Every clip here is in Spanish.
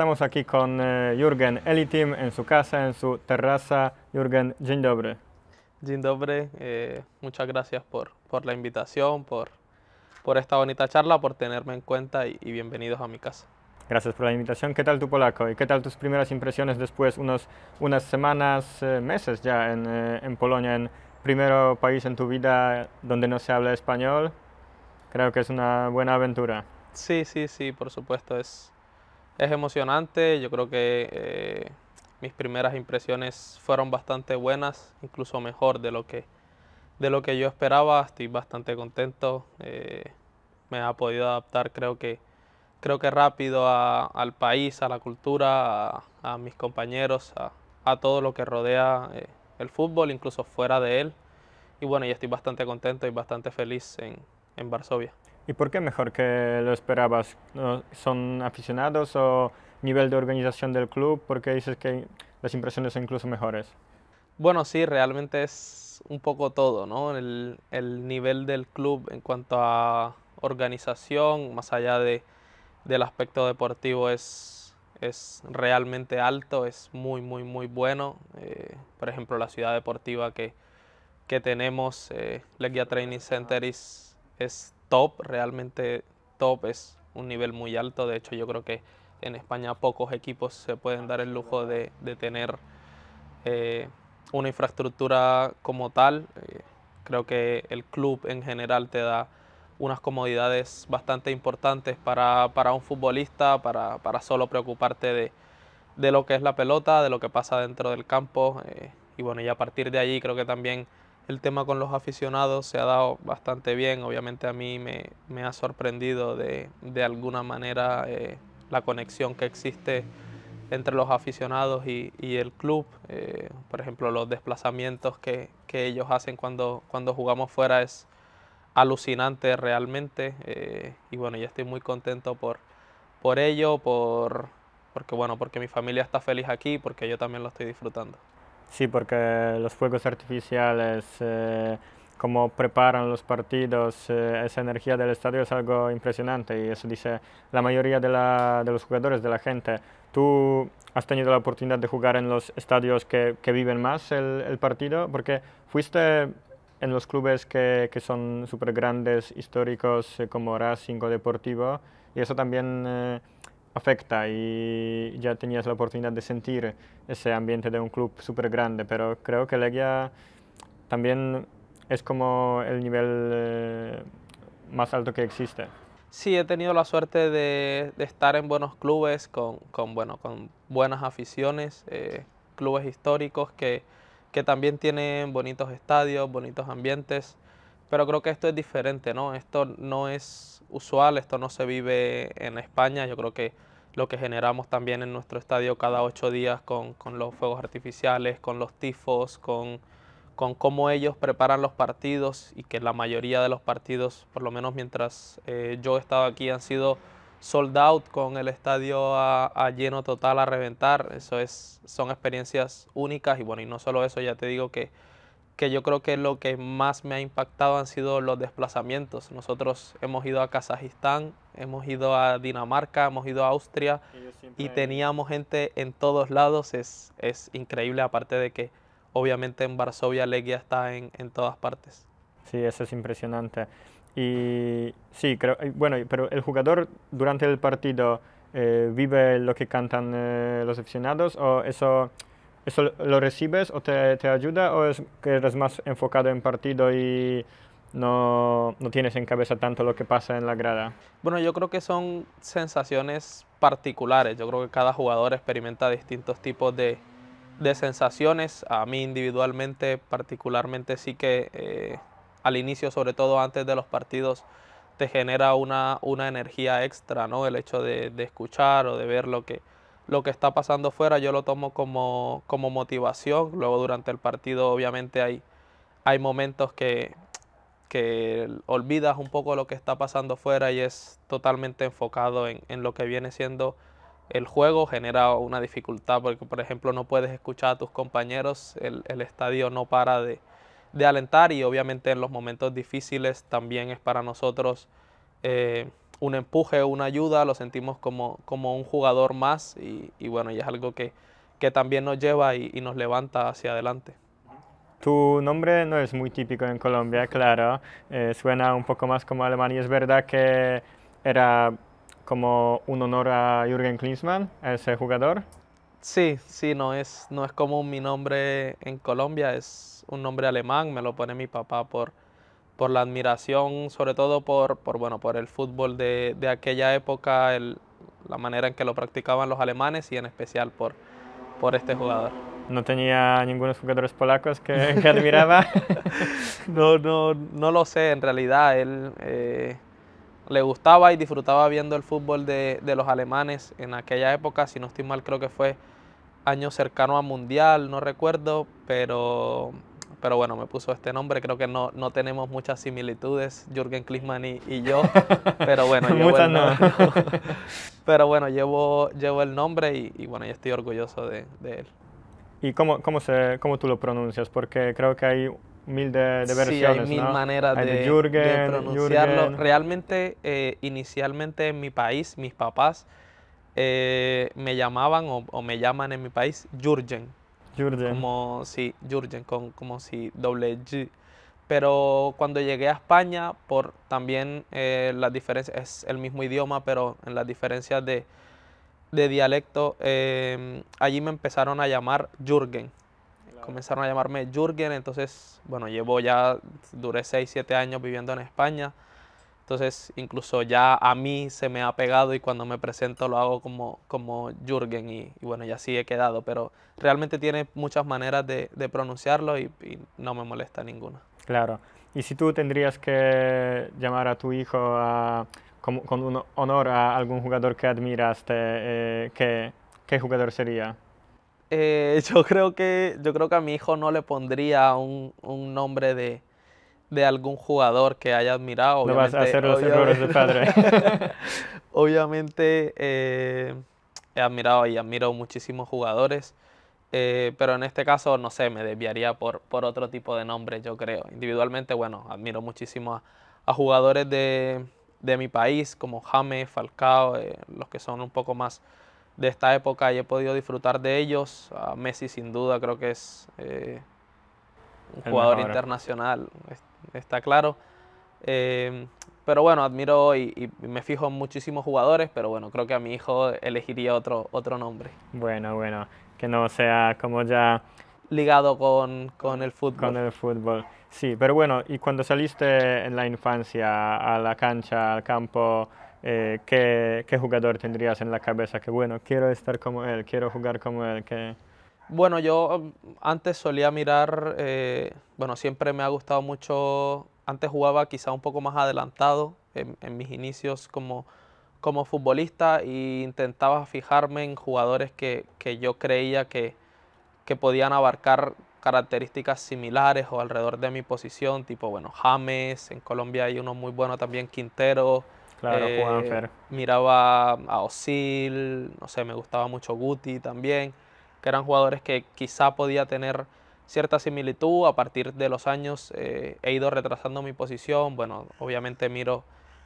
Estamos aquí con eh, Jürgen Elitim en su casa, en su terraza. Jürgen, dzień dobry. Dzień dobry. Eh, muchas gracias por, por la invitación, por, por esta bonita charla, por tenerme en cuenta y, bienvenidos a mi casa. Gracias por la invitación. ¿Qué tal tu polaco? ¿Y qué tal tus primeras impresiones después unos, unas semanas, eh, meses ya en, en Polonia, en primero país en tu vida donde no se habla español? Creo que es una buena aventura. Sí, sí, sí, por supuesto. Es, es emocionante, yo creo que eh, mis primeras impresiones fueron bastante buenas, incluso mejor de lo que, de lo que yo esperaba. Estoy bastante contento. Eh, me ha podido adaptar, creo que, creo que rápido al país, a la cultura, a, mis compañeros, a, todo lo que rodea eh, el fútbol, incluso fuera de él. Y bueno, ya estoy bastante contento y bastante feliz en, en Varsovia. ¿Y por qué mejor que lo esperabas? ¿Son aficionados o nivel de organización del club? ¿Por qué dices que las impresiones son incluso mejores? Bueno, sí, realmente es un poco todo, ¿no? El, nivel del club en cuanto a organización, más allá de, del aspecto deportivo, es, es realmente alto, es muy, muy, muy bueno. Eh, por ejemplo, la ciudad deportiva que, tenemos, eh, Legia Training Center, es, es top, realmente top es un nivel muy alto. De hecho, yo creo que en España pocos equipos se pueden dar el lujo de, tener eh, una infraestructura como tal. Eh, creo que el club en general te da unas comodidades bastante importantes para, un futbolista, para, solo preocuparte de, lo que es la pelota, de lo que pasa dentro del campo. Eh, y bueno, y a partir de allí creo que también el tema con los aficionados se ha dado bastante bien. Obviamente a mí me, ha sorprendido de, alguna manera eh, la conexión que existe entre los aficionados y, el club. Eh, por ejemplo, los desplazamientos que, ellos hacen cuando, jugamos fuera es alucinante realmente. Eh, y bueno, yo estoy muy contento por, por ello, por, porque, bueno, porque mi familia está feliz aquí, porque yo también lo estoy disfrutando. Sí, porque los fuegos artificiales, eh, cómo preparan los partidos, eh, esa energía del estadio es algo impresionante y eso dice la mayoría de, los jugadores, de la gente. ¿Tú has tenido la oportunidad de jugar en los estadios que, que viven más el, partido? Porque fuiste en los clubes que, que son súper grandes, históricos, eh, como Racing o Deportivo, y eso también afecta y ya tenías la oportunidad de sentir ese ambiente de un club súper grande, pero creo que Legia también es como el nivel eh, más alto que existe. Sí, he tenido la suerte de, estar en buenos clubes, con, bueno, con buenas aficiones, eh, clubes históricos que, que también tienen bonitos estadios, bonitos ambientes, pero creo que esto es diferente, ¿no? Esto no es usual, esto no se vive en España, yo creo que lo que generamos también en nuestro estadio cada ocho días con, los fuegos artificiales, con los tifos, con, cómo ellos preparan los partidos y que la mayoría de los partidos, por lo menos mientras eh, yo he estado aquí, han sido sold out con el estadio a, lleno total a reventar. Eso es, son experiencias únicas y bueno, y no solo eso, ya te digo que que yo creo que lo que más me ha impactado han sido los desplazamientos. Nosotros hemos ido a Kazajistán, hemos ido a Dinamarca, hemos ido a Austria y, teníamos gente en todos lados. Es, es, increíble, aparte de que obviamente en Varsovia Legia está en, en todas partes. Sí, eso es impresionante. Y sí, creo, bueno, pero el jugador durante el partido eh, vive lo que cantan eh, los aficionados o eso ¿Eso lo recibes o te, te, ayuda o es que eres más enfocado en partido y no, no tienes en cabeza tanto lo que pasa en la grada? Bueno, yo creo que son sensaciones particulares. Yo creo que cada jugador experimenta distintos tipos de, de sensaciones. A mí individualmente, particularmente, sí que eh, al inicio, sobre todo antes de los partidos, te genera una, una energía extra, ¿no? El hecho de, de escuchar o de ver lo que, lo que está pasando fuera yo lo tomo como, motivación. Luego durante el partido obviamente hay, hay momentos que, olvidas un poco lo que está pasando fuera y es totalmente enfocado en, lo que viene siendo el juego genera una dificultad porque, por ejemplo, no puedes escuchar a tus compañeros, el, estadio no para de, alentar y obviamente en los momentos difíciles también es para nosotros eh, un empuje, una ayuda, lo sentimos como, como un jugador más y, bueno, y es algo que, también nos lleva y, nos levanta hacia adelante. Tu nombre no es muy típico en Colombia, claro, eh, suena un poco más como alemán y es verdad que era como un honor a Jürgen Klinsmann, ese jugador. Sí, sí, no es, no es común mi nombre en Colombia, es un nombre alemán, me lo pone mi papá por, por la admiración, sobre todo por, por, bueno, por el fútbol de, de aquella época, la manera en que lo practicaban los alemanes y en especial por, por este jugador. ¿No tenía ningunos jugadores polacos que, admiraba? no, no, no lo sé, en realidad él eh, le gustaba y disfrutaba viendo el fútbol de, de los alemanes en aquella época, si no estoy mal creo que fue año cercano a Mundial, no recuerdo, pero pero bueno, me puso este nombre. Creo que no, no tenemos muchas similitudes, Jürgen Klinsmann y, yo, pero bueno, llevo el nombre. pero bueno, llevo, llevo el nombre y, bueno, yo estoy orgulloso de, él. ¿Y cómo, cómo, se, cómo tú lo pronuncias? Porque creo que hay mil de, versiones, hay mil maneras de, Jürgen, pronunciarlo. Realmente, eh, inicialmente en mi país, mis papás eh, me llamaban o, o, me llaman en mi país Jürgen. Jurgen. Como si, Jurgen, con, como si doble G. Pero cuando llegué a España, por también eh, las diferencias, es el mismo idioma, pero en las diferencias de, de dialecto, em, allí me empezaron a llamar Jürgen. Comenzaron a llamarme Jürgen, entonces, bueno, llevo ya, duré 6, 7 años viviendo en España entonces, incluso ya a mí se me ha pegado y cuando me presento lo hago como, como Jürgen y, bueno, ya así he quedado. Pero realmente tiene muchas maneras de, pronunciarlo y, no me molesta ninguna. Claro. Y si tú tendrías que llamar a tu hijo con, un honor a algún jugador que admiraste, eh, ¿qué, jugador sería? Eh, yo, creo que, yo creo que a mi hijo no le pondría un nombre de, de algún jugador que haya admirado. No vas a hacer los errores de obviamente eh, he admirado y admiro muchísimos jugadores, eh, pero en este caso, no sé, me desviaría por, por otro tipo de nombre, yo creo. Individualmente, bueno, admiro muchísimo a, jugadores de, de, mi país, como James, Falcao, eh, los que son un poco más de esta época y he podido disfrutar de ellos. A Messi sin duda creo que es un jugador internacional. Este, está claro. Em, pero bueno, admiro y, me fijo en muchísimos jugadores, pero bueno, creo que a mi hijo elegiría otro, otro nombre. Bueno, bueno, que no sea como ya... Ligado con, con el fútbol. Con el fútbol, sí, pero bueno, y cuando saliste en la infancia a la cancha, al campo, eh, ¿qué, ¿qué, jugador tendrías en la cabeza? Que bueno, quiero estar como él, quiero jugar como él, que... Bueno, yo antes solía mirar, eh, bueno, siempre me ha gustado mucho, antes jugaba quizá un poco más adelantado en, mis inicios como, futbolista e intentaba fijarme en jugadores que, yo creía que, que, podían abarcar características similares o alrededor de mi posición, tipo, bueno, James, en Colombia hay uno muy bueno también, Quintero. Claro, eh, Miraba a Osil, no sé, me gustaba mucho Guti también que eran jugadores que quizá podía tener cierta similitud. A partir de los años eh, he ido retrasando mi posición. Bueno, obviamente miro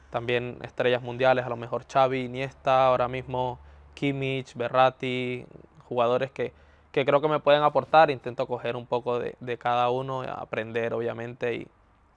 también estrellas mundiales, a lo mejor Xavi, Iniesta, ahora mismo Kimmich, Berratti, jugadores que, creo que me pueden aportar. Intento coger un poco de, cada uno, aprender obviamente y,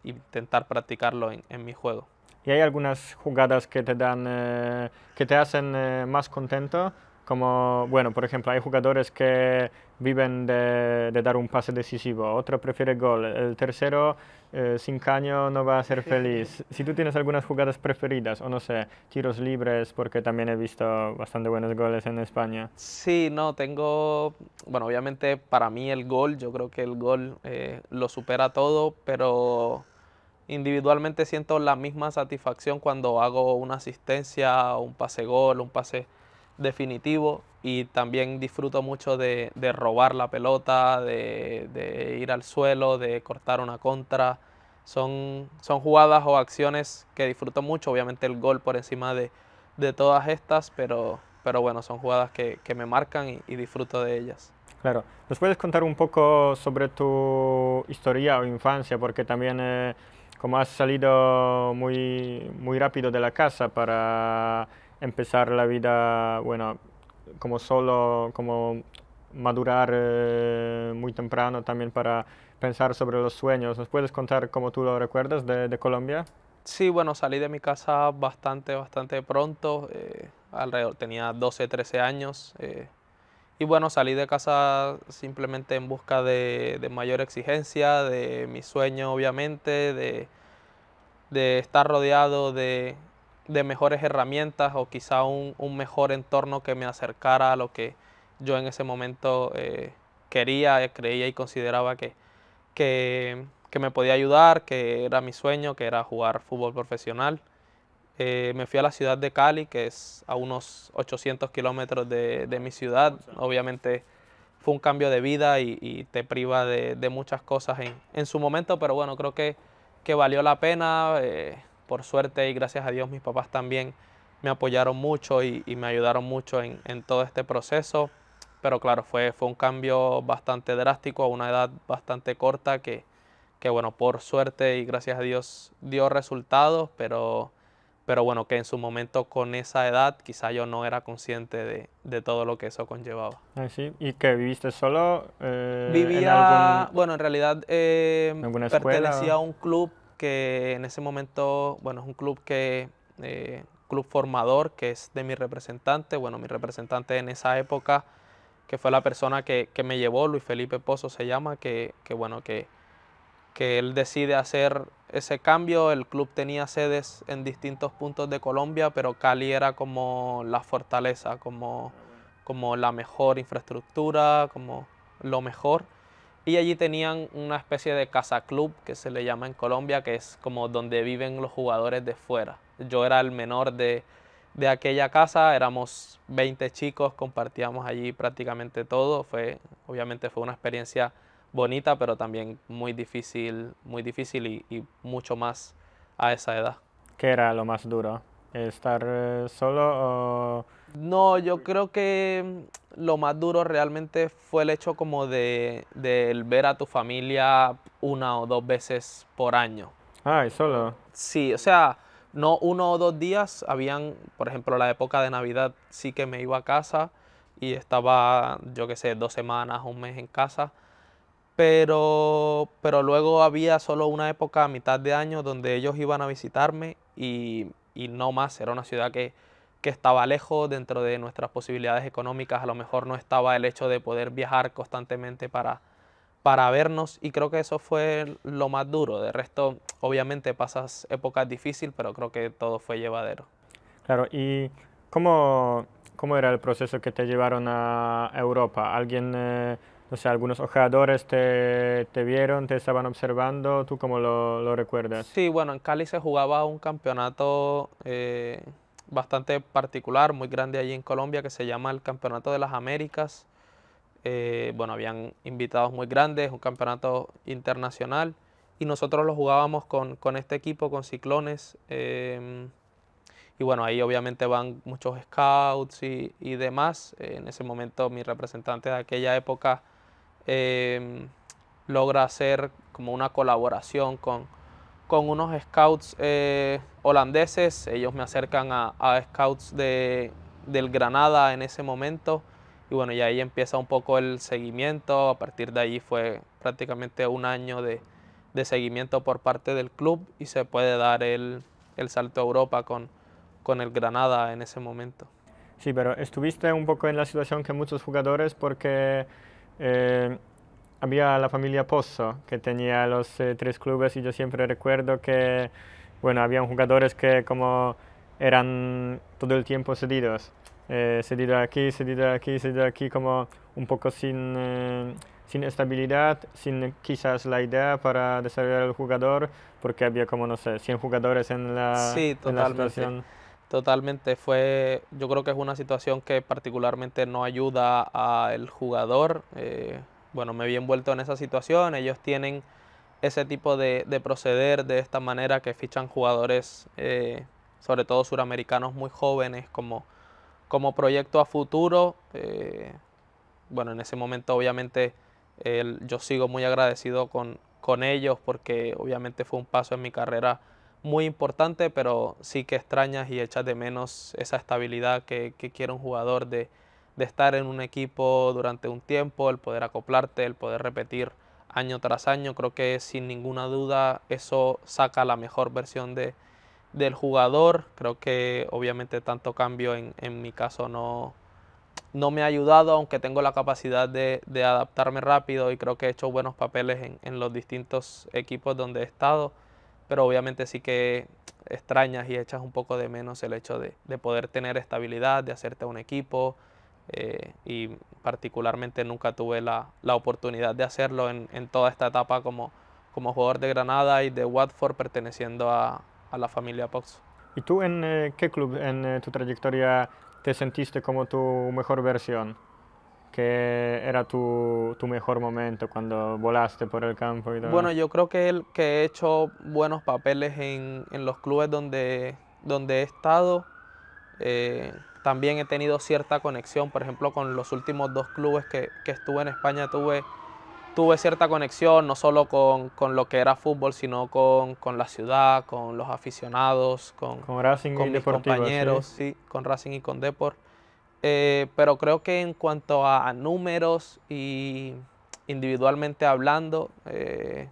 intentar practicarlo en, mi juego. ¿Y hay algunas jugadas que te dan, eh, que te hacen eh, más contento? Como, bueno, por ejemplo, hay jugadores que viven de, dar un pase decisivo, otro prefiere gol, el tercero eh, sin caño no va a ser feliz. Si tú tienes algunas jugadas preferidas, o no sé, tiros libres, porque también he visto bastante buenos goles en España. Sí, no, tengo, bueno, obviamente para mí el gol, yo creo que el gol eh, lo supera todo, pero individualmente siento la misma satisfacción cuando hago una asistencia, un pase gol, un pase definitivo y también disfruto mucho de, robar la pelota, de, ir al suelo, de cortar una contra. Son, son jugadas o acciones que disfruto mucho, obviamente el gol por encima de, todas estas, pero, pero bueno, son jugadas que, me marcan y, disfruto de ellas. Claro, ¿nos puedes contar un poco sobre tu historia o infancia? Porque también eh, como has salido muy, muy rápido de la casa para empezar la vida, bueno, como solo, como madurar eh, muy temprano también para pensar sobre los sueños. ¿Nos puedes contar cómo tú lo recuerdas de, Colombia? Sí, bueno, salí de mi casa bastante, bastante pronto, eh, alrededor, tenía 12, 13 años. Eh, y bueno, salí de casa simplemente en busca de, de mayor exigencia, de mi sueño obviamente, de, de estar rodeado de de mejores herramientas o quizá un, mejor entorno que me acercara a lo que yo en ese momento eh, quería, eh, creía y consideraba que, que, que, me podía ayudar, que era mi sueño, que era jugar fútbol profesional. Eh, me fui a la ciudad de Cali, que es a unos 800 kilómetros de, mi ciudad. Obviamente fue un cambio de vida y, te priva de, muchas cosas en, en su momento, pero bueno, creo que, que valió la pena por suerte y gracias a Dios mis papás también me apoyaron mucho y, me ayudaron mucho en, todo este proceso. Pero claro, fue, fue un cambio bastante drástico a una edad bastante corta que, que bueno, por suerte y gracias a Dios dio resultados, pero, pero bueno, que en su momento con esa edad quizá yo no era consciente de, todo lo que eso conllevaba. ¿Y que viviste solo? Eh, Vivía, bueno, en realidad eh, pertenecía a un club que en ese momento, bueno, es un club que, eh, club formador, que es de mi representante, bueno, mi representante en esa época, que fue la persona que, que me llevó, Luis Felipe Pozo se llama, que, que bueno, que, que él decide hacer ese cambio. El club tenía sedes en distintos puntos de Colombia, pero Cali era como la fortaleza, como, como la mejor infraestructura, como lo mejor y allí tenían una especie de casa club que se le llama en Colombia, que es como donde viven los jugadores de fuera. Yo era el menor de, de aquella casa, éramos 20 chicos, compartíamos allí prácticamente todo, fue, obviamente fue una experiencia bonita, pero también muy difícil, muy difícil y, mucho más a esa edad. ¿Qué era lo más duro? ¿Estar eh, solo o no, yo creo que mm, lo más duro realmente fue el hecho como de, ver a tu familia una o dos veces por año. Ah, ¿y solo. Sí, o sea, no uno o dos días, habían, por ejemplo, la época de Navidad sí que me iba a casa y estaba, yo qué sé, dos semanas, un mes en casa. Pero, pero luego había solo una época a mitad de año donde ellos iban a visitarme y no más, era una ciudad que que estaba lejos dentro de nuestras posibilidades económicas, a lo mejor no estaba el hecho de poder viajar constantemente para, para vernos y creo que eso fue lo más duro. De resto, obviamente pasas épocas difíciles, pero creo que todo fue llevadero. Claro, ¿y cómo, cómo era el proceso que te llevaron a Europa? ¿Alguien, eh, no sé, algunos ojeadores te, vieron, te estaban observando? ¿Tú cómo lo, recuerdas? Sí, bueno, en Cali se jugaba un campeonato... Eh, bastante particular, muy grande allí en Colombia, que se llama el Campeonato de las Américas. Eh, bueno, habían invitados muy grandes, un campeonato internacional, y nosotros lo jugábamos con, con este equipo, con Ciclones. Em, y bueno, ahí obviamente van muchos scouts y, y demás. Eh, en ese momento mi representante de aquella época em, logra hacer como una colaboración con, con unos scouts eh, holandeses. Ellos me acercan a, scouts de, del Granada en ese momento. Y bueno, y ahí empieza un poco el seguimiento. A partir de ahí fue prácticamente un año de, de seguimiento por parte del club y se puede dar el, el salto a Europa con, con el Granada en ese momento. Sí, pero estuviste un poco en la situación que muchos jugadores porque eh, había la familia Pozzo, que tenía los eh, tres clubes y yo siempre recuerdo que, bueno, habían jugadores que como eran todo el tiempo cedidos, eh, cedido aquí, cedido aquí, cedido aquí, como un poco sin, eh, sin estabilidad, sin quizás la idea para desarrollar el jugador, porque había como, no sé, 100 jugadores en la, la situación. Totalmente, fue, yo creo que es una situación que particularmente no ayuda al jugador. Eh, bueno, me he envuelto en esa situación. Ellos tienen ese tipo de, proceder de esta manera que fichan jugadores, eh, sobre todo suramericanos muy jóvenes, como, como proyecto a futuro. Eh, bueno, en ese momento obviamente yo sigo muy agradecido con, con ellos porque obviamente fue un paso en mi carrera muy importante, pero sí que extrañas y echas de menos esa estabilidad que quiere un jugador de, de estar en un equipo durante un tiempo, el poder acoplarte, el poder repetir año tras año, creo que sin ninguna duda eso saca la mejor versión del jugador. Creo que obviamente tanto cambio en, mi caso no, me ha ayudado, aunque tengo la capacidad de, adaptarme rápido y creo que he hecho buenos papeles en, los distintos equipos donde he estado, pero obviamente sí que extrañas y echas un poco de menos el hecho de, de poder tener estabilidad, de hacerte un equipo, eh, y particularmente nunca tuve la, la oportunidad de hacerlo en, en, toda esta etapa como, como jugador de Granada y de Watford perteneciendo a, a la familia Pox. ¿Y tú en eh, qué club en eh, tu trayectoria te sentiste como tu mejor versión? ¿Qué era tu, tu, mejor momento cuando volaste por el campo? Y todo? Bueno, yo creo que, que he hecho buenos papeles en, en los clubes donde, donde he estado también he tenido cierta conexión, por ejemplo, con los últimos dos clubes que, estuve en España, tuve, tuve cierta conexión, no solo con, lo que era fútbol, sino con, la ciudad, con los aficionados, con, con Racing y mis compañeros, con Racing y con Deport. Eh, pero creo que en cuanto a, números y individualmente hablando, eh,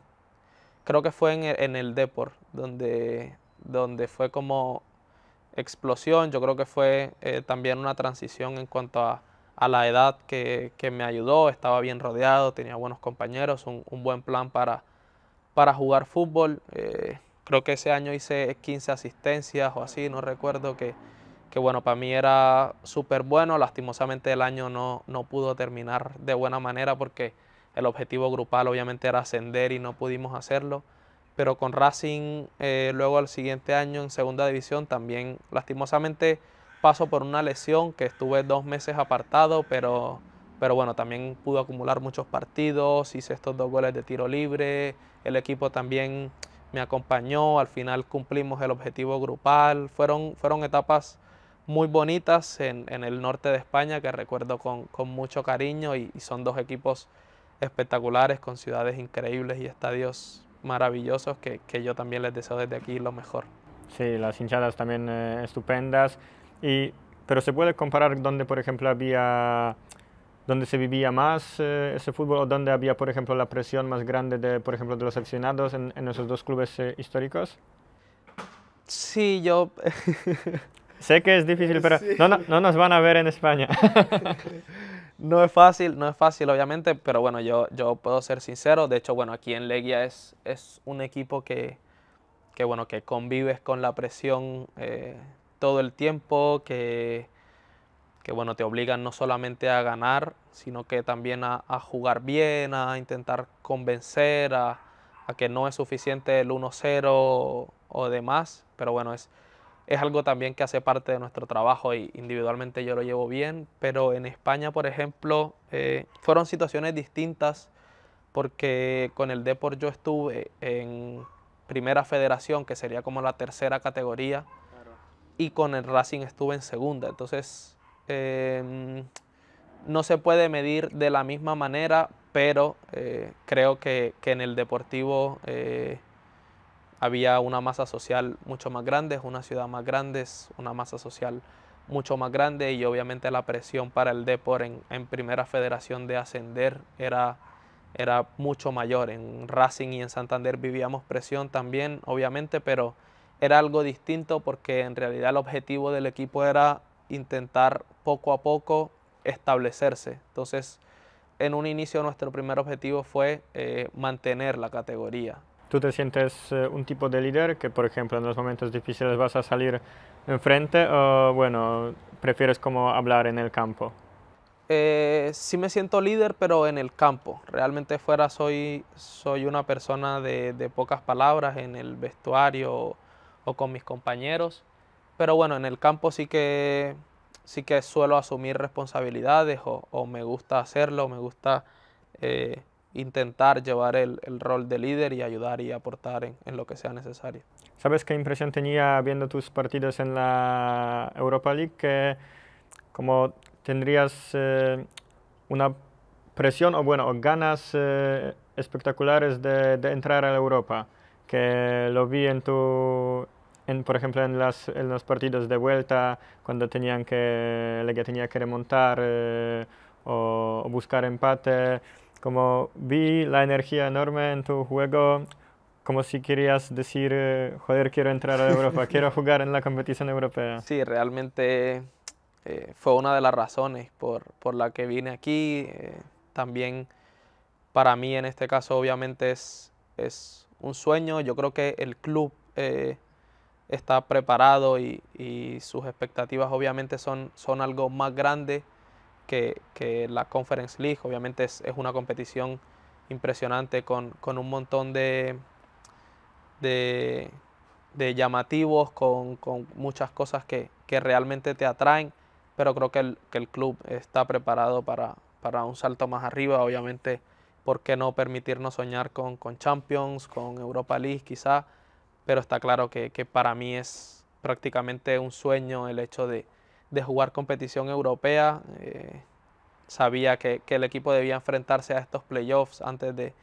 creo que fue en, el Deport, donde, donde fue como explosión, yo creo que fue eh, también una transición en cuanto a, a la edad que, me ayudó, estaba bien rodeado, tenía buenos compañeros, un, buen plan para, para jugar fútbol. Eh, creo que ese año hice 15 asistencias o así, no recuerdo que, que bueno, para mí era súper bueno, lastimosamente el año no, no pudo terminar de buena manera porque el objetivo grupal obviamente era ascender y no pudimos hacerlo pero con Racing eh, luego al siguiente año en segunda división también lastimosamente paso por una lesión que estuve dos meses apartado, pero, pero bueno, también pudo acumular muchos partidos, hice estos dos goles de tiro libre, el equipo también me acompañó, al final cumplimos el objetivo grupal, fueron, fueron etapas muy bonitas en, el norte de España que recuerdo con, mucho cariño y son dos equipos espectaculares con ciudades increíbles y estadios maravillosos que, yo también les deseo desde aquí lo mejor. Sí, las hinchadas también eh, estupendas. Y, pero se puede comparar dónde, por ejemplo, había dónde se vivía más eh, ese fútbol o dónde había, por ejemplo, la presión más grande de, por ejemplo, de los accionados en, en esos dos clubes eh, históricos? Sí, yo... sé que es difícil, pero no, no, nos van a ver en España. no es fácil, no es fácil obviamente, pero bueno, yo, yo puedo ser sincero. De hecho, bueno, aquí en Legia es, es un equipo que, bueno, que convives con la presión eh, todo el tiempo, que, bueno, te obligan no solamente a ganar, sino que también a, jugar bien, a intentar convencer, a, que no es suficiente el 1-0 o demás. Pero bueno, es es algo también que hace parte de nuestro trabajo y individualmente yo lo llevo bien, pero en España, por ejemplo, eh, fueron situaciones distintas porque con el deporte yo estuve en primera federación, que sería como la tercera categoría, y con el Racing estuve en segunda. Entonces, em, no se puede medir de la misma manera, pero eh, creo que, en el deportivo eh, había una masa social mucho más grande, una ciudad más grande, una masa social mucho más grande y obviamente la presión para el deporte en, Primera Federación de ascender era, mucho mayor. En Racing y en Santander vivíamos presión también, obviamente, pero era algo distinto porque en realidad el objetivo del equipo era intentar poco a poco establecerse. Entonces, en un inicio nuestro primer objetivo fue eh, mantener la categoría, tú te sientes eh, un tipo de líder que, por ejemplo, en los momentos difíciles vas a salir enfrente o, bueno, prefieres como hablar en el campo? Eh, sí me siento líder, pero en el campo. Realmente fuera soy, soy una persona de, pocas palabras en el vestuario o, con mis compañeros. Pero bueno, en el campo sí que, sí que suelo asumir responsabilidades o, me gusta hacerlo, me gusta... Eh, intentar llevar el, rol de líder y ayudar y aportar en, lo que sea necesario. ¿Sabes qué impresión tenía viendo tus partidos en la Europa League? Que como tendrías eh, una presión o bueno, ganas eh, espectaculares de, entrar a la Europa, que lo vi en tu, por ejemplo, en, en los partidos de vuelta, cuando tenían que, tenía que remontar eh, o, buscar empate. Como vi la energía enorme en tu juego, como si querías decir, eh, joder, quiero entrar a Europa, quiero jugar en la competición europea. Sí, realmente eh, fue una de las razones por, por la que vine aquí. Eh, también para mí en este caso obviamente es, es un sueño. Yo creo que el club está preparado y, y, sus expectativas obviamente son, son algo más grande que, la Conference League. Obviamente es, es una competición impresionante con, con un montón de, de, llamativos, con, con, muchas cosas que, que, realmente te atraen, pero creo que el, que el club está preparado para, para, un salto más arriba. Obviamente, ¿por qué no permitirnos soñar con, con Champions, con Europa League quizá? Pero está claro que, que para mí es prácticamente un sueño el hecho de, de jugar competición europea. Eh, sabía que, el equipo debía enfrentarse a estos playoffs antes de,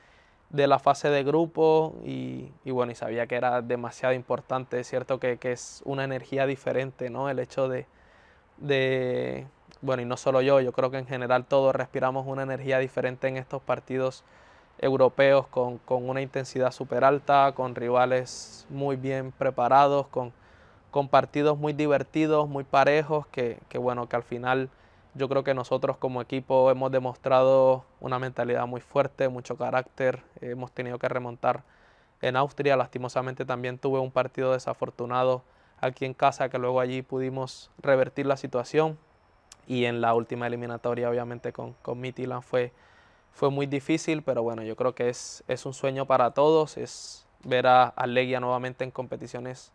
la fase de grupo y, bueno, y sabía que era demasiado importante. Es cierto que, es una energía diferente, ¿no? El hecho de, bueno, y no solo yo, yo creo que en general todos respiramos una energía diferente en estos partidos europeos con, con una intensidad súper alta, con rivales muy bien preparados, con con partidos muy divertidos, muy parejos, que, bueno, que al final yo creo que nosotros como equipo hemos demostrado una mentalidad muy fuerte, mucho carácter, hemos tenido que remontar en Austria, lastimosamente también tuve un partido desafortunado aquí en casa que luego allí pudimos revertir la situación y en la última eliminatoria obviamente con, con fue, fue muy difícil, pero bueno, yo creo que es, es un sueño para todos, es ver a, a nuevamente en competiciones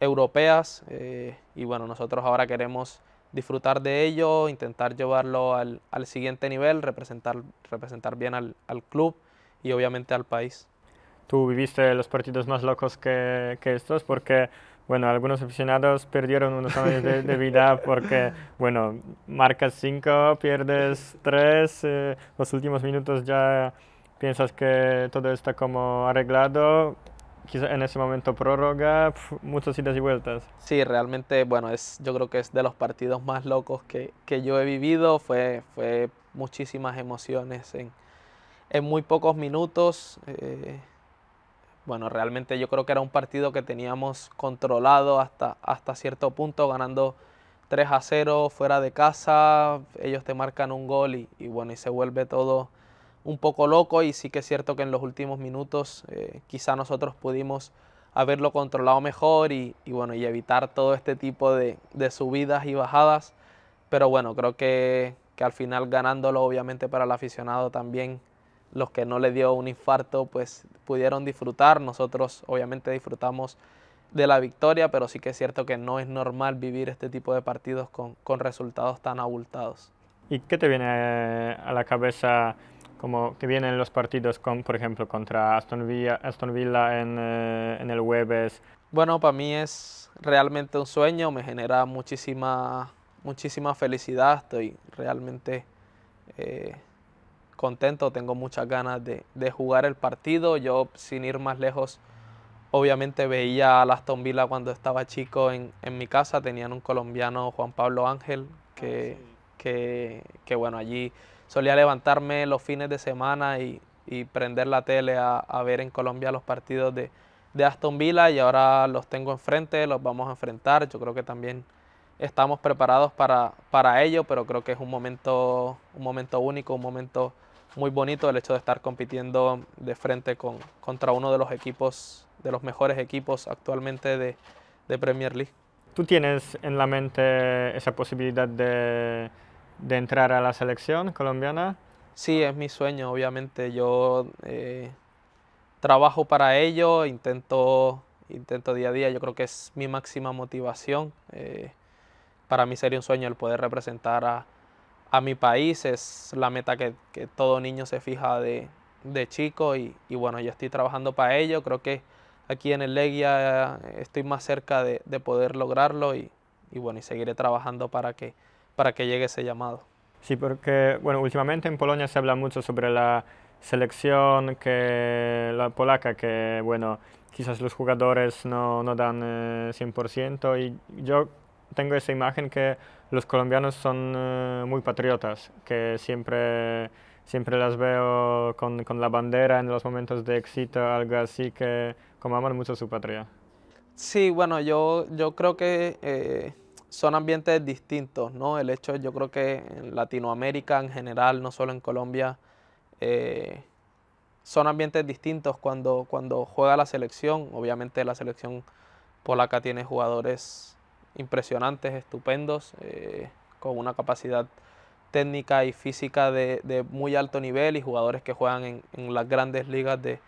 europeas eh, y bueno, nosotros ahora queremos disfrutar de ello, intentar llevarlo al, al siguiente nivel, representar, representar bien al, al, club y obviamente al país. Tú viviste los partidos más locos que, que estos porque bueno, algunos aficionados perdieron unos años de, vida porque, bueno, marcas 5, pierdes 3, eh, los últimos minutos ya piensas que todo está como arreglado, en ese momento prórroga, muchos muchas idas y vueltas. Sí, realmente, bueno, es, yo creo que es de los partidos más locos que, que yo he vivido, fue, fue muchísimas emociones en, en muy pocos minutos. Eh, bueno, realmente yo creo que era un partido que teníamos controlado hasta, hasta cierto punto, ganando 3 a 0 fuera de casa, ellos te marcan un gol y bueno, y se vuelve todo un poco loco y sí que es cierto que en los últimos minutos eh, quizá nosotros pudimos haberlo controlado mejor y, bueno, y evitar todo este tipo de, subidas y bajadas. Pero bueno, creo que, al final ganándolo obviamente para el aficionado también, los que no le dio un infarto pues pudieron disfrutar. Nosotros obviamente disfrutamos de la victoria, pero sí que es cierto que no es normal vivir este tipo de partidos con, con resultados tan abultados. ¿Y qué te viene eh, a la cabeza como que vienen los partidos, con, por ejemplo, contra Aston Villa, Aston Villa eh, en, el jueves? Bueno, para mí es realmente un sueño, me genera muchísima, muchísima felicidad, estoy realmente eh, contento, tengo muchas ganas de, jugar el partido. Yo, sin ir más lejos, obviamente veía a Aston Villa cuando estaba chico en, mi casa, tenían un colombiano, Juan Pablo Ángel, que, ah, que, que bueno, allí solía levantarme los fines de semana y, y prender la tele a, ver en Colombia los partidos de, Aston Villa y ahora los tengo enfrente, los vamos a enfrentar. Yo creo que también estamos preparados para, para ello, pero creo que es un momento, un momento único, un momento muy bonito el hecho de estar compitiendo de frente con, contra uno de los equipos, de los mejores equipos actualmente de, de Premier League. ¿Tú tienes en la mente esa posibilidad de de entrar a la selección colombiana? Sí, es mi sueño, obviamente. Yo eh, trabajo para ello, intento, intento día a día. Yo creo que es mi máxima motivación. Eh, para mí sería un sueño el poder representar a, mi país. Es la meta que, todo niño se fija de, chico y, bueno, yo estoy trabajando para ello. Creo que aquí en el Legia eh, estoy más cerca de, poder lograrlo y, y bueno, y seguiré trabajando para que para que llegue ese llamado. Sí, porque bueno, últimamente en Polonia se habla mucho sobre la selección que la polaca, que bueno, quizás los jugadores no, no dan 100% eh, y yo tengo esa imagen que los colombianos son eh, muy patriotas, que siempre, siempre las veo con, con, la bandera en los momentos de éxito, algo así, que como aman mucho su patria. Sí, bueno, yo, yo creo que... Eh, son ambientes distintos, ¿no? El hecho, yo creo que en Latinoamérica en general, no solo en Colombia, eh, son ambientes distintos cuando, cuando juega la selección. Obviamente la selección polaca tiene jugadores impresionantes, estupendos, eh, con una capacidad técnica y física de, muy alto nivel y jugadores que juegan en, las grandes ligas de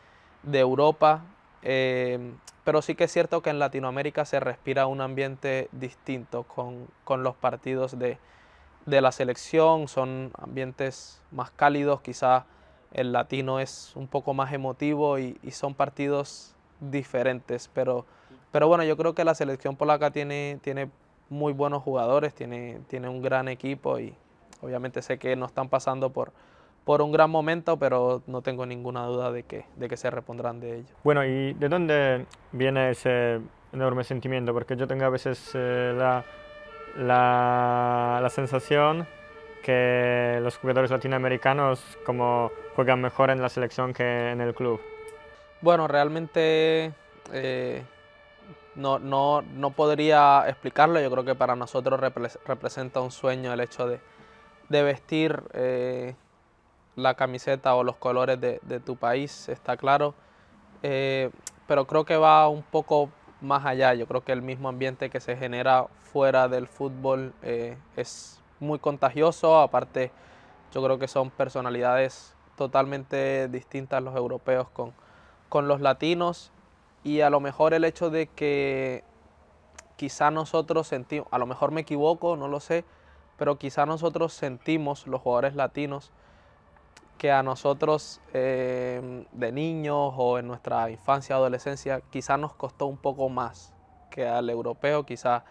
Europa. Em, pero sí que es cierto que en Latinoamérica se respira un ambiente distinto con, los partidos de, la selección, son ambientes más cálidos, quizás el latino es un poco más emotivo y, son partidos diferentes, pero, pero bueno, yo creo que la selección polaca tiene, tiene muy buenos jugadores, tiene, tiene un gran equipo y obviamente sé que no están pasando por, por un gran momento, pero no tengo ninguna duda de que, de que se repondrán de ello. Bueno, ¿y de dónde viene ese enorme sentimiento? Porque yo tengo a veces eh, la, la, la sensación que los jugadores latinoamericanos como juegan mejor en la selección que en el club. Bueno, realmente eh, no, no, no, podría explicarlo. Yo creo que para nosotros representa un sueño el hecho de, de vestir eh, la camiseta o los colores de, tu país, está claro. Eh, pero creo que va un poco más allá. Yo creo que el mismo ambiente que se genera fuera del fútbol eh, es muy contagioso. Aparte, yo creo que son personalidades totalmente distintas los europeos con, con los latinos. Y a lo mejor el hecho de que quizá nosotros sentimos, a lo mejor me equivoco, no lo sé, pero quizá nosotros sentimos, los jugadores latinos, que a nosotros eh, de niños o en nuestra infancia, adolescencia, quizás nos costó un poco más que al europeo, quizás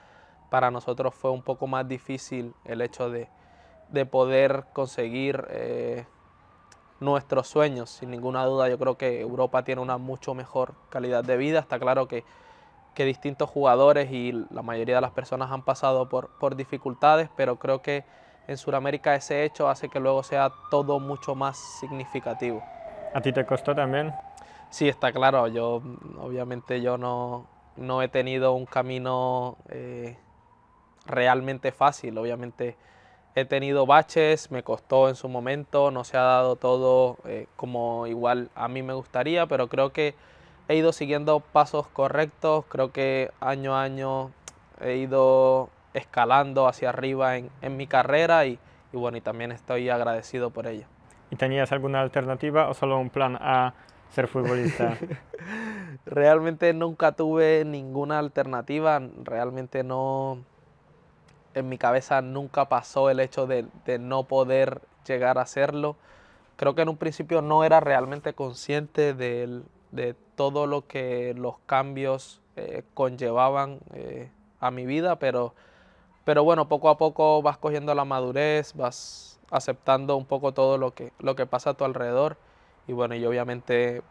para nosotros fue un poco más difícil el hecho de, poder conseguir eh, nuestros sueños. Sin ninguna duda, yo creo que Europa tiene una mucho mejor calidad de vida. Está claro que, que distintos jugadores y la mayoría de las personas han pasado por, por dificultades, pero creo que en Sudamérica ese hecho hace que luego sea todo mucho más significativo. ¿A ti te costó también? Sí, está claro. Yo, obviamente, yo no, no he tenido un camino eh, realmente fácil. Obviamente, he tenido baches, me costó en su momento, no se ha dado todo eh, como igual a mí me gustaría, pero creo que he ido siguiendo pasos correctos. Creo que año a año he ido escalando hacia arriba en, en mi carrera y, y, bueno, y también estoy agradecido por ello. ¿Y tenías alguna alternativa o solo un plan a ser futbolista? realmente nunca tuve ninguna alternativa, realmente no, en mi cabeza nunca pasó el hecho de, de no poder llegar a hacerlo. Creo que en un principio no era realmente consciente de, de todo lo que los cambios eh, conllevaban eh, a mi vida, pero pero bueno, poco a poco vas cogiendo la madurez, vas aceptando un poco todo lo que, lo que pasa a tu alrededor. Y bueno, y obviamente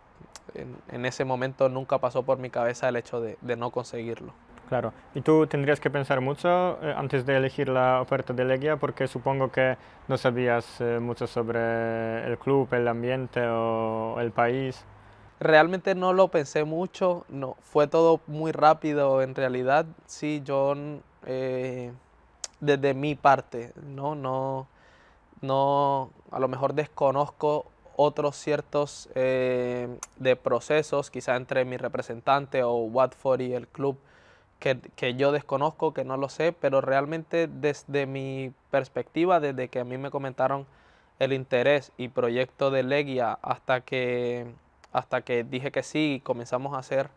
en, ese momento nunca pasó por mi cabeza el hecho de, de no conseguirlo. Claro, y tú tendrías que pensar mucho eh, antes de elegir la oferta de Legia porque supongo que no sabías eh, mucho sobre el club, el ambiente o el país. Realmente no lo pensé mucho, no, fue todo muy rápido en realidad. Sí, yo eh, desde mi parte, ¿no? No, no, a lo mejor desconozco otros ciertos eh, de procesos, quizá entre mi representante o Watford y el club, que, yo desconozco, que no lo sé, pero realmente desde mi perspectiva, desde que a mí me comentaron el interés y proyecto de Legia hasta que, hasta que dije que sí y comenzamos a hacer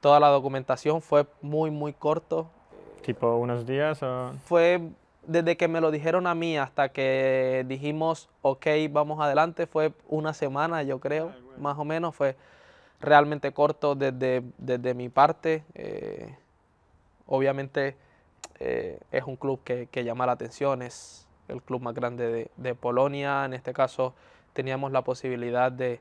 toda la documentación, fue muy, muy corto ¿Tipo unos días Fue desde que me lo dijeron a mí hasta que dijimos, ok, vamos adelante, fue una semana, yo creo, ah, más o menos, fue realmente corto desde, desde mi parte. Eh, obviamente eh, es un club que, llama la atención, es el club más grande de, Polonia, en este caso teníamos la posibilidad de,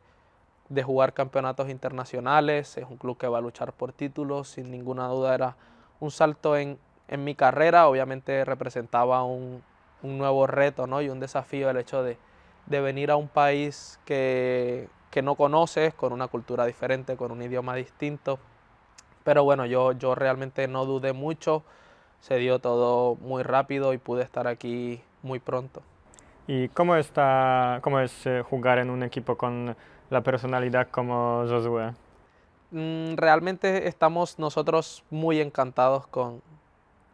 de jugar campeonatos internacionales, es un club que va a luchar por títulos, sin ninguna duda era un salto en, en mi carrera obviamente representaba un, un nuevo reto ¿no? y un desafío el hecho de, de venir a un país que, que, no conoces, con una cultura diferente, con un idioma distinto. Pero bueno, yo, yo realmente no dudé mucho, se dio todo muy rápido y pude estar aquí muy pronto. ¿Y cómo, está, cómo es eh, jugar en un equipo con la personalidad como Josué? Mm, realmente estamos nosotros muy encantados con,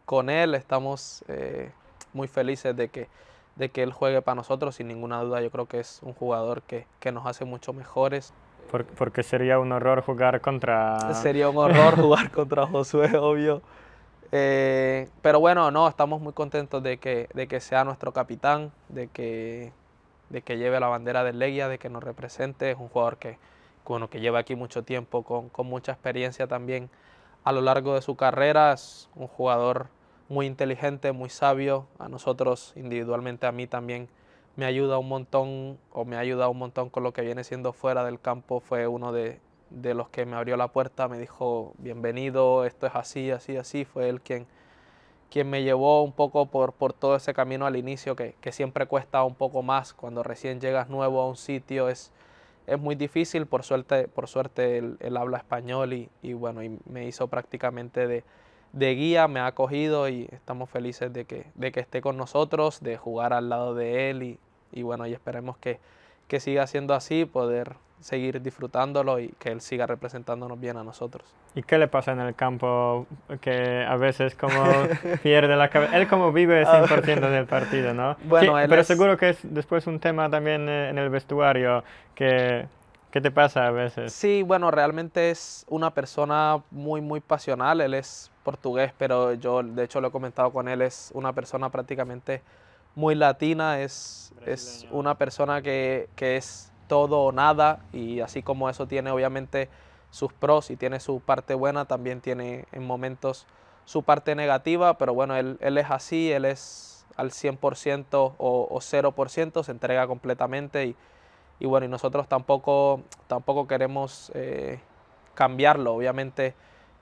con él. Estamos eh, muy felices de que, de que él juegue para nosotros. Sin ninguna duda, yo creo que es un jugador que, nos hace mucho mejores. porque sería un horror jugar contra... Sería un horror jugar contra Josué, obvio. Eh, pero bueno, no, estamos muy contentos de que, de que sea nuestro capitán, de que, de que lleve la bandera del Legia, de que nos represente. Es un jugador que, que lleva aquí mucho tiempo, con, con mucha experiencia también a lo largo de su carrera. Es un jugador muy inteligente, muy sabio. A nosotros individualmente, a mí también me ayuda un montón o me ha ayudado un montón con lo que viene siendo fuera del campo. Fue uno de, de los que me abrió la puerta, me dijo, bienvenido, esto es así, así, así. Fue él quien, quien me llevó un poco por, por todo ese camino al inicio, que, que siempre cuesta un poco más cuando recién llegas nuevo a un sitio. es es muy difícil, por suerte, por suerte él, habla español y, bueno, y me hizo prácticamente de, guía, me ha acogido y estamos felices de que, de que esté con nosotros, de jugar al lado de él y, y bueno, y esperemos que, que siga siendo así, poder seguir disfrutándolo y que él siga representándonos bien a nosotros. ¿Y qué le pasa en el campo que a veces como pierde la cabeza? Él como vive 100% ah. del partido, ¿no? Bueno, pero seguro que es después un tema también eh, en el vestuario que ¿Qué te pasa a veces? Sí, bueno, realmente es una persona muy, muy pasional. Él es portugués, pero yo, de hecho, lo he comentado con él. Es una persona prácticamente muy latina. Es, es una persona que, que es todo o nada y así como eso tiene obviamente sus pros y tiene su parte buena, también tiene en momentos su parte negativa, pero bueno, él, es así, él es al 100% o, 0%, se entrega completamente y, bueno, y nosotros tampoco, tampoco queremos eh, cambiarlo, obviamente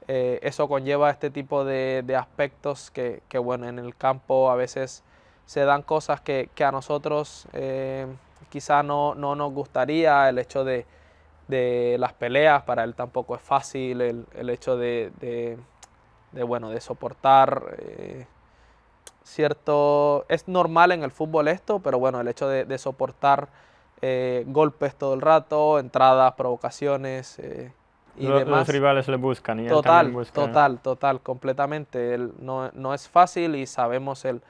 eh, eso conlleva este tipo de, aspectos que, bueno, en el campo a veces se dan cosas que, a nosotros... Eh, quizá no, no nos gustaría, el hecho de, las peleas, para él tampoco es fácil, el, hecho de, bueno, de soportar eh, cierto, es normal en el fútbol esto, pero bueno, el hecho de, soportar eh, golpes todo el rato, entradas, provocaciones. Eh, y los, demás. rivales le buscan y total, busca, Total, total, completamente. no, es fácil y sabemos el,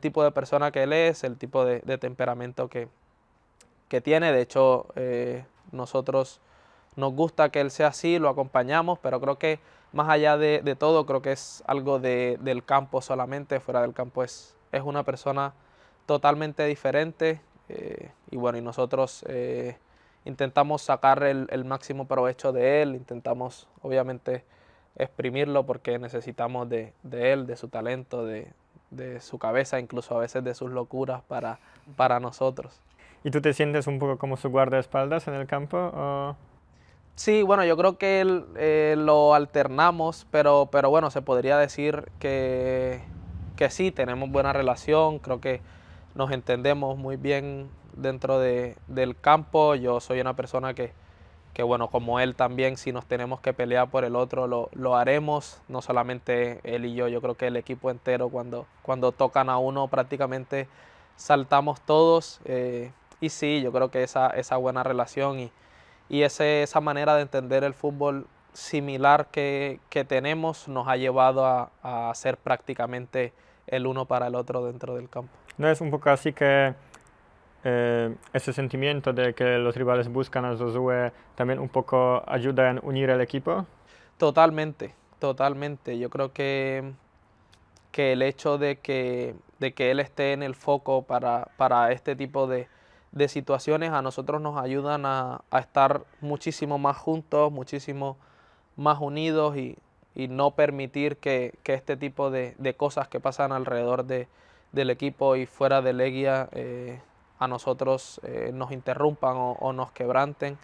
tipo de persona que él es, el tipo de temperamento que, que tiene. De hecho, eh, nosotros nos gusta que él sea así, lo acompañamos, pero creo que más allá de, todo, creo que es algo de, del campo solamente, fuera del campo es, una persona totalmente diferente. Eh, y bueno, y nosotros eh, intentamos sacar el, máximo provecho de él, intentamos obviamente exprimirlo porque necesitamos de, él, de su talento, de, de, su cabeza, incluso a veces de sus locuras para, para nosotros. ¿Y tú te sientes un poco como su guardaespaldas en el campo? Sí, bueno, yo creo que eh, lo alternamos, pero, pero bueno, se podría decir que, que sí, tenemos buena relación, creo que nos entendemos muy bien dentro de, del campo. Yo soy una persona que, que, bueno, como él también, si nos tenemos que pelear por el otro, lo, lo, haremos. No solamente él y yo, yo creo que el equipo entero, cuando, cuando tocan a uno, prácticamente saltamos todos. Eh, y sí, yo creo que esa, esa buena relación y, y esa manera de entender el fútbol similar que, que tenemos nos ha llevado a, a, ser prácticamente el uno para el otro dentro del campo. No es un poco así que eh, ese sentimiento de que los rivales buscan a Josué e también un poco ayuda en unir el equipo. Totalmente, totalmente. Yo creo que, que el hecho de que, de que él esté en el foco para, para este tipo de, de situaciones a nosotros nos ayudan a, estar muchísimo más juntos, muchísimo más unidos y, y no permitir que, este tipo de, cosas que pasan alrededor de, del equipo y fuera de Leguía eh, a nosotros eh, nos interrumpan o, nos quebranten.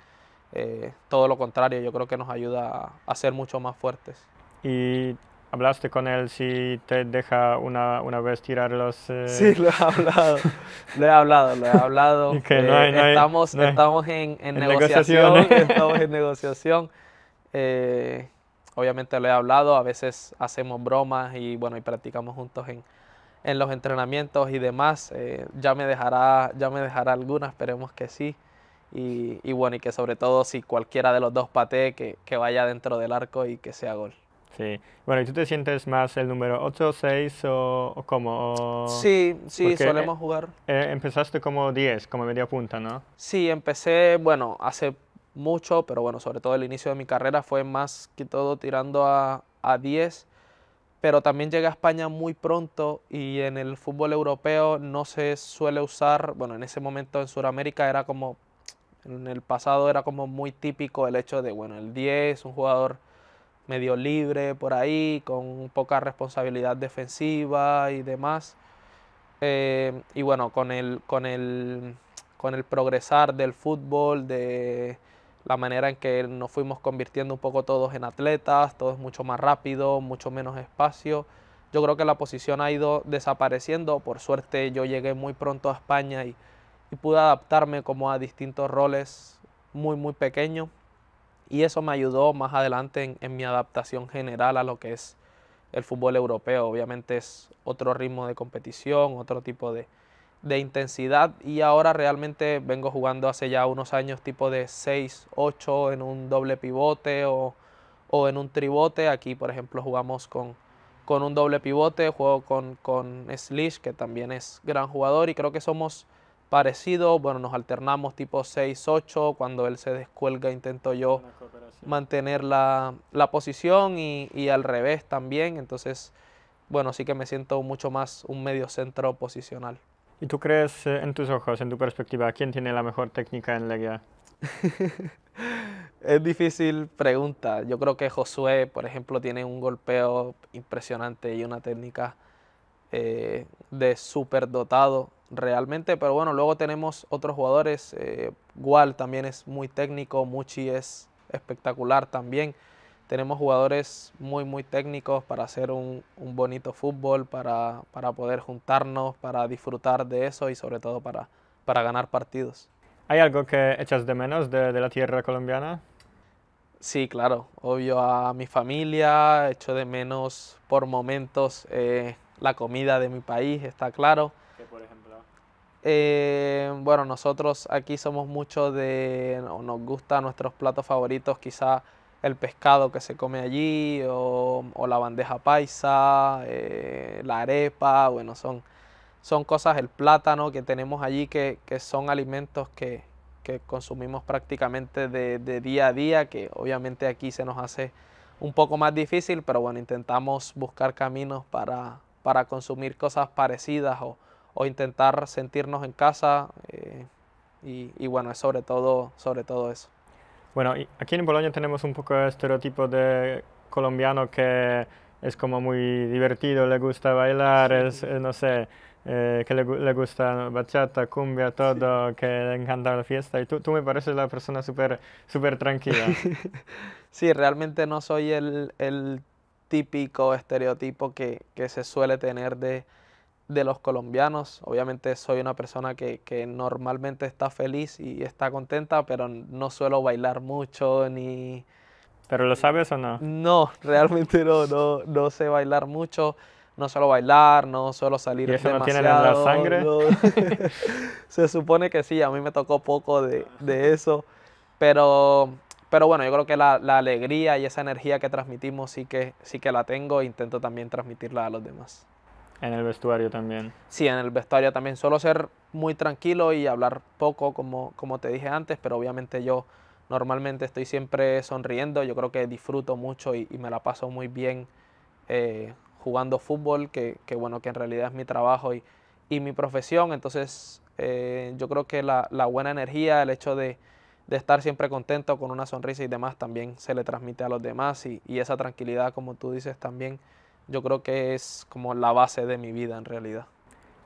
Eh, todo lo contrario, yo creo que nos ayuda a, a ser mucho más fuertes. Y ¿Hablaste con él si te deja una, una vez tirar los...? Eh? Sí, lo he hablado, lo he hablado, lo he hablado. estamos, estamos, en, en negociación, estamos en negociación. Eh, obviamente lo he hablado, a veces hacemos bromas y bueno, y practicamos juntos en, en los entrenamientos y demás. Eh, ya, me dejará, ya me dejará algunas, esperemos que sí. Y, y, bueno, y que sobre todo si cualquiera de los dos patee, que, que vaya dentro del arco y que sea gol. Sí. Bueno, ¿y tú te sientes más el número 8, 6 o, como? cómo? Sí, sí, eh, solemos jugar. Eh, empezaste como 10, como media punta, ¿no? Sí, empecé, bueno, hace mucho, pero bueno, sobre todo el inicio de mi carrera fue más que todo tirando a, a 10, pero también llegué a España muy pronto y en el fútbol europeo no se suele usar, bueno, en ese momento en Sudamérica era como, en el pasado era como muy típico el hecho de, bueno, el 10, un jugador medio libre por ahí, con poca responsabilidad defensiva y demás. Eh, y bueno, con el, con, el, con el progresar del fútbol, de la manera en que nos fuimos convirtiendo un poco todos en atletas, todos mucho más rápido, mucho menos espacio. Yo creo que la posición ha ido desapareciendo. Por suerte yo llegué muy pronto a España y, y pude adaptarme como a distintos roles muy, muy pequeños y eso me ayudó más adelante en, mi adaptación general a lo que es el fútbol europeo. Obviamente es otro ritmo de competición, otro tipo de, intensidad y ahora realmente vengo jugando hace ya unos años tipo de 6, 8 en un doble pivote o, en un tribote. Aquí por ejemplo jugamos con, un doble pivote, juego con, con Slish que también es gran jugador y creo que somos parecido. Bueno, nos alternamos tipo 6-8. Cuando él se descuelga, intento yo mantener la, la posición y, y, al revés también. Entonces, bueno, sí que me siento mucho más un medio centro posicional. ¿Y tú crees eh, en tus ojos, en tu perspectiva, quién tiene la mejor técnica en Legia? es difícil pregunta. Yo creo que Josué, por ejemplo, tiene un golpeo impresionante y una técnica eh, de súper dotado realmente, pero bueno, luego tenemos otros jugadores, Gual eh, también es muy técnico, Muchi es espectacular también, tenemos jugadores muy, muy técnicos para hacer un, bonito fútbol, para, poder juntarnos, para disfrutar de eso y sobre todo para, ganar partidos. ¿Hay algo que echas de menos de, la tierra colombiana? Sí, claro, obvio a mi familia, echo de menos por momentos eh, la comida de mi país, está claro. Eh, bueno, nosotros aquí somos muchos de, nos gustan nuestros platos favoritos, quizá el pescado que se come allí o, la bandeja paisa, eh, la arepa, bueno, son, son cosas, el plátano que tenemos allí que, son alimentos que, consumimos prácticamente de, de, día a día, que obviamente aquí se nos hace un poco más difícil, pero bueno, intentamos buscar caminos para, para consumir cosas parecidas o, o intentar sentirnos en casa. Eh, y, bueno, es sobre todo, sobre todo eso. Bueno, aquí en Bolonia tenemos un poco el estereotipo de colombiano que es como muy divertido, le gusta bailar, eh, no sé, eh, que le, gusta bachata, cumbia, todo, que le encanta la fiesta. Y tú, tú me pareces la persona súper super tranquila. sí, realmente no soy el, el típico estereotipo que, que se suele tener de, de los colombianos. Obviamente soy una persona que, que, normalmente está feliz y está contenta, pero no suelo bailar mucho ni... ¿Pero lo sabes o no? No, realmente no, no, sé bailar mucho. No suelo bailar, no suelo salir ¿Y eso demasiado, tiene la sangre? Se supone que sí, a mí me tocó poco de, de eso. Pero, pero bueno, yo creo que la, la, alegría y esa energía que transmitimos sí que, sí que la tengo e intento también transmitirla a los demás. En el vestuario también. Sí, en el vestuario también. Solo ser muy tranquilo y hablar poco, como, como te dije antes, pero obviamente yo normalmente estoy siempre sonriendo. Yo creo que disfruto mucho y, me la paso muy bien eh, jugando fútbol, que, que, bueno, que en realidad es mi trabajo y, y mi profesión. Entonces, eh, yo creo que la, la, buena energía, el hecho de, de, estar siempre contento con una sonrisa y demás, también se le transmite a los demás y, y esa tranquilidad, como tú dices, también yo creo que es como la base de mi vida en realidad.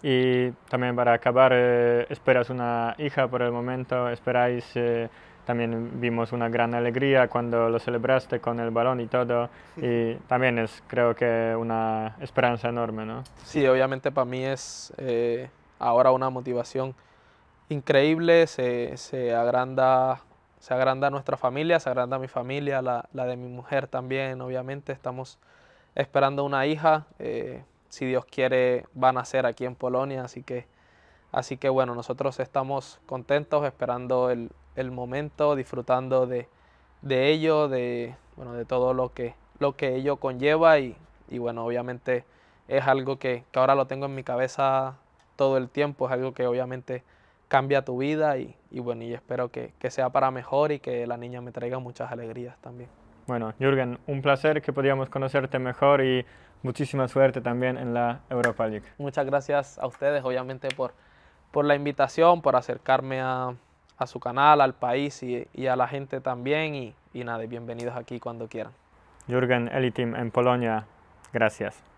Y también para acabar, eh, esperas una hija por el momento, esperáis, eh, también vimos una gran alegría cuando lo celebraste con el balón y todo, y también es creo que una esperanza enorme, ¿no? Sí, obviamente para mí es eh, ahora una motivación increíble, se, se, agranda, se agranda nuestra familia, se agranda mi familia, la, la de mi mujer también, obviamente estamos esperando una hija. Eh, si Dios quiere, van a nacer aquí en Polonia. Así que, así que bueno, nosotros estamos contentos, esperando el, el momento, disfrutando de, ello, de, bueno, de todo lo que, lo que ello conlleva. Y, bueno, obviamente es algo que, que, ahora lo tengo en mi cabeza todo el tiempo, es algo que obviamente cambia tu vida y, bueno, y espero que sea para mejor y que la niña me traiga muchas alegrías también. Bueno, Jürgen, un placer que podíamos conocerte mejor y muchísima suerte también en la Europa League. Muchas gracias a ustedes, obviamente, por, por la invitación, por acercarme a, a su canal, al país y, a la gente también. Y, y nada, bienvenidos aquí cuando quieran. Jürgen Elitim en Polonia, gracias.